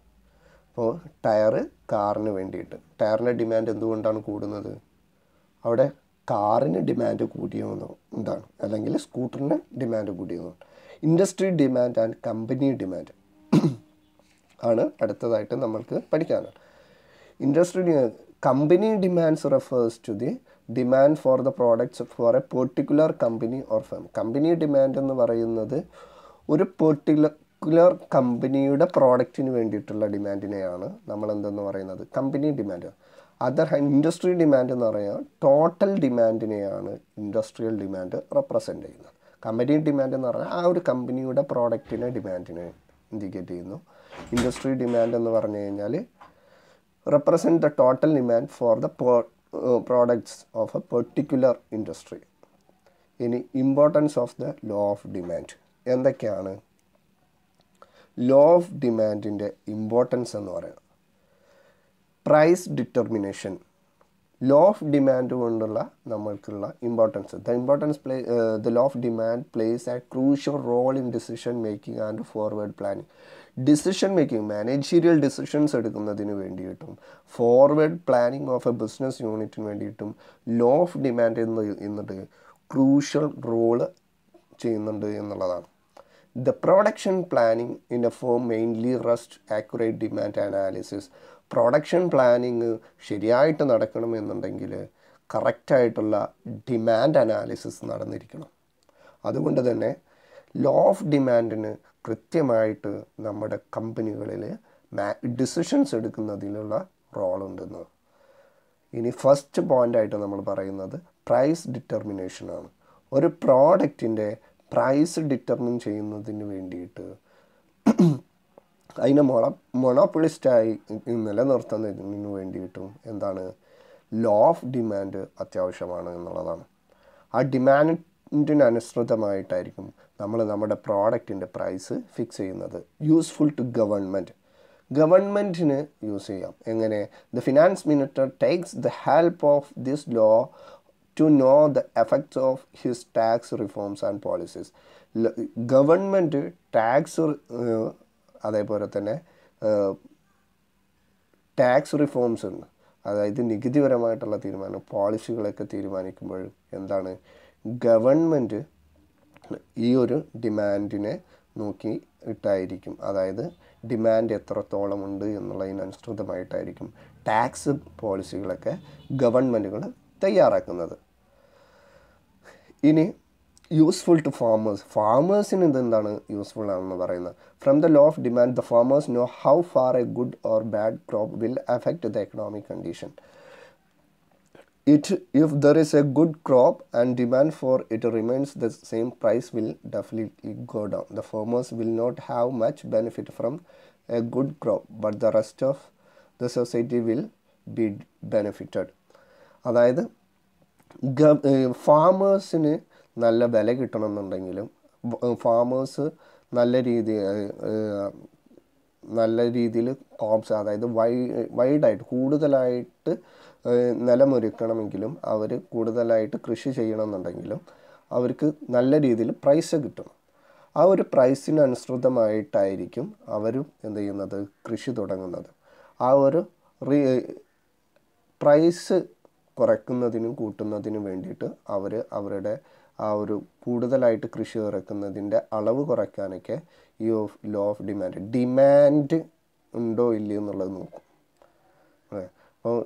Speaker 1: അപ്പോൾ ടയർ കാറിന് വേണ്ടിയിട്ട് ടയറിൻ്റെ ഡിമാൻഡ് എന്തുകൊണ്ടാണ് കൂടുന്നത് അവിടെ കാറിന് ഡിമാൻഡ് കൂടിയെന്ന് എന്താണ് അല്ലെങ്കിൽ സ്കൂട്ടറിന് ഡിമാൻഡ് കൂടിയെന്ന് industry demand and company demand ആണ് അടുത്തതായിട്ട് നമ്മൾക്ക് പഠിക്കാനുള്ളത് industry company demands refers to the demand for the products for a particular company or firm company demand എന്ന് പറയുന്നത് ഒരു പെർട്ടിക്കുലർ കമ്പനിയുടെ പ്രോഡക്റ്റിന് വേണ്ടിയിട്ടുള്ള ഡിമാൻഡിനെയാണ് നമ്മൾ എന്തെന്ന് പറയുന്നത് company demand other industry demand എന്ന് പറയുക ടോട്ടൽ ഡിമാൻഡിനെയാണ് ഇൻഡസ്ട്രിയൽ ഡിമാൻഡ് റെപ്രസെൻ്റ് ചെയ്യുന്നത് കമ്പനി ഡിമാൻഡ് എന്ന് പറഞ്ഞാൽ ആ ഒരു കമ്പനിയുടെ പ്രോഡക്റ്റിനെ ഡിമാൻഡിനെ ഇൻഡിക്കേറ്റ് ചെയ്യുന്നു ഇൻഡസ്ട്രി ഡിമാൻഡ് എന്ന് പറഞ്ഞു കഴിഞ്ഞാൽ represent the total demand for the products of a particular industry ഇനി importance of the law of demand എന്തൊക്കെയാണ് ലോ ഓഫ് ഡിമാൻഡിൻ്റെ ഇമ്പോർട്ടൻസ് എന്ന് പറയുന്നത് price determination law of demand കൊണ്ടുള്ള നമ്മൾക്കുള്ള importance the importance play the law of demand place a crucial role in decision making and forward planning decision making managerial decisions എടുക്കുന്നതിന് വേണ്ടിയിട്ടും forward planning of a business യൂണിറ്റിന് വേണ്ടിയിട്ടും law of demand എന്ന് എന്നിട്ട് crucial role ചെയ്യുന്നുണ്ട് എന്നുള്ളതാണ് The production planning in a firm mainly rests accurate demand analysis. Production planning ശരിയായിട്ട് നടക്കണമെന്നുണ്ടെങ്കിൽ കറക്റ്റായിട്ടുള്ള ഡിമാൻഡ് അനാലിസിസ് നടന്നിരിക്കണം അതുകൊണ്ട് തന്നെ ലോ ഓഫ് ഡിമാൻഡിന് കൃത്യമായിട്ട് നമ്മുടെ കമ്പനികളിൽ ഡിസിഷൻസ് എടുക്കുന്നതിലുള്ള റോൾ ഉണ്ടെന്ന് ഇനി ഫസ്റ്റ് പോയിൻ്റായിട്ട് നമ്മൾ പറയുന്നത് പ്രൈസ് ഡിറ്റർമിനേഷനാണ് ഒരു പ്രോഡക്റ്റിൻ്റെ പ്രൈസ് ഡിറ്റർമിൻ ചെയ്യുന്നതിന് വേണ്ടിയിട്ട് അതിനെ മൊണ മൊണോപ്പൊളിസ്റ്റായി നിലനിർത്തുന്നതിന് വേണ്ടിയിട്ടും എന്താണ് ലോ ഓഫ് ഡിമാൻഡ് അത്യാവശ്യമാണ് എന്നുള്ളതാണ് ആ ഡിമാൻഡിനനുസൃതമായിട്ടായിരിക്കും നമ്മൾ നമ്മുടെ പ്രോഡക്റ്റിൻ്റെ പ്രൈസ് ഫിക്സ് ചെയ്യുന്നത് യൂസ്ഫുൾ ടു ഗവൺമെൻറ് ഗവൺമെൻറ്റിന് യൂസ് ചെയ്യാം എങ്ങനെ the finance minister takes the help of this law to know the effects of his tax reforms and policies government tax uh, അതേപോലെ തന്നെ ടാക്സ് റിഫോംസ് ഉണ്ട് അതായത് നികുതിപരമായിട്ടുള്ള തീരുമാനം പോളിസികളൊക്കെ തീരുമാനിക്കുമ്പോൾ എന്താണ് ഗവൺമെൻറ് ഈ ഒരു ഡിമാൻഡിനെ നോക്കി ഇട്ടായിരിക്കും അതായത് ഡിമാൻഡ് എത്രത്തോളം ഉണ്ട് എന്നുള്ളതിനനുസൃതമായിട്ടായിരിക്കും ടാക്സ് പോളിസികളൊക്കെ ഗവൺമെൻറ്റുകൾ തയ്യാറാക്കുന്നത് ഇനി യൂസ്ഫുൾ ടു ഫാമേഴ്സ് ഫാമേഴ്സിന് ഇതെന്താണ് യൂസ്ഫുൾ ആണെന്ന് പറയുന്നത് from the law of demand the farmers know how far a good or bad crop will affect the economic condition it if there is a good crop and demand for it remains the same price will definitely go down the farmers will not have much benefit from a good crop but the rest of the society will be benefited അതായത് ഫാമേഴ്സിന് നല്ല വില കിട്ടണമെന്നുണ്ടെങ്കിലും farmers നല്ല രീതി നല്ല രീതിയിൽ crops അതായത് Y വൈഡായിട്ട് കൂടുതലായിട്ട് നിലമൊരുക്കണമെങ്കിലും അവർ കൂടുതലായിട്ട് കൃഷി ചെയ്യണമെന്നുണ്ടെങ്കിലും അവർക്ക് നല്ല രീതിയിൽ പ്രൈസ് കിട്ടണം ആ ഒരു പ്രൈസിനനുസൃതമായിട്ടായിരിക്കും അവരും എന്ത് ചെയ്യുന്നത് കൃഷി തുടങ്ങുന്നത് ആ ഒരു പ്രൈസ് കുറയ്ക്കുന്നതിനും കൂട്ടുന്നതിനും വേണ്ടിയിട്ട് അവർ അവരുടെ ആ ഒരു കൂടുതലായിട്ട് കൃഷി ഇറക്കുന്നതിൻ്റെ അളവ് കുറയ്ക്കാനൊക്കെ ഈ of law of demand demand ഉണ്ടോ ഇല്ലയോ എന്നുള്ളത് നോക്കും അപ്പോൾ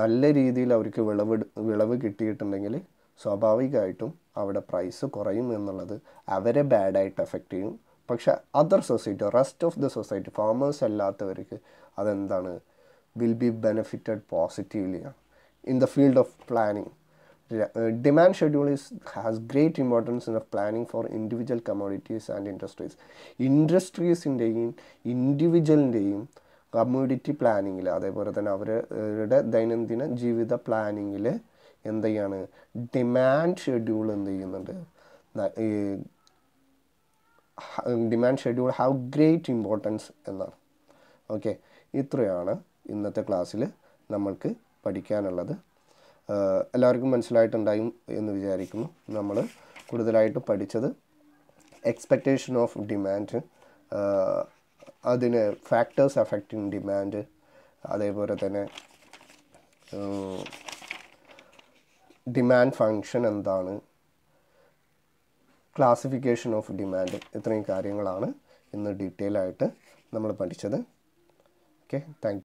Speaker 1: നല്ല രീതിയിൽ അവർക്ക് വിളവ് വിളവ് കിട്ടിയിട്ടുണ്ടെങ്കിൽ സ്വാഭാവികമായിട്ടും അവിടെ പ്രൈസ് കുറയും എന്നുള്ളത് അവരെ ബാഡായിട്ട് എഫക്റ്റ് ചെയ്യും പക്ഷെ other society rest of the society farmers അല്ലാത്തവർക്ക് അതെന്താണ് വിൽ ബി ബെനിഫിറ്റഡ് പോസിറ്റീവ്ലിയാണ് in the field of planning. Uh, demand schedule is, has great importance in of planning for individual commodities and industries. ഇൻഡസ്ട്രീസിൻ്റെയും ഇൻഡിവിജ്വലിൻ്റെയും community പ്ലാനിങ്ങിൽ അതേപോലെ തന്നെ അവരുടെ ദൈനംദിന ജീവിത പ്ലാനിങ്ങിൽ എന്ത് ചെയ്യാണ് ഡിമാൻഡ് ഷെഡ്യൂൾ എന്ത് ചെയ്യുന്നുണ്ട് demand schedule have great importance എന്നാണ് ഓക്കെ ഇത്രയാണ് ഇന്നത്തെ ക്ലാസ്സിൽ നമ്മൾക്ക് പഠിക്കാനുള്ളത് എല്ലാവർക്കും മനസ്സിലായിട്ടുണ്ടായും എന്ന് വിചാരിക്കുന്നു നമ്മൾ കൂടുതലായിട്ട് പഠിച്ചത് എക്സ്പെക്റ്റേഷൻ ഓഫ് ഡിമാൻഡ് അതിന് ഫാക്ടേഴ്സ് അഫക്റ്റിംഗ് ഡിമാൻഡ് അതേപോലെ തന്നെ ഡിമാൻഡ് ഫങ്ഷൻ എന്താണ് ക്ലാസിഫിക്കേഷൻ ഓഫ് ഡിമാൻഡ് ഇത്രയും കാര്യങ്ങളാണ് ഇന്ന് ഡീറ്റെയിൽ ആയിട്ട് നമ്മൾ പഠിച്ചത് ഓക്കെ താങ്ക്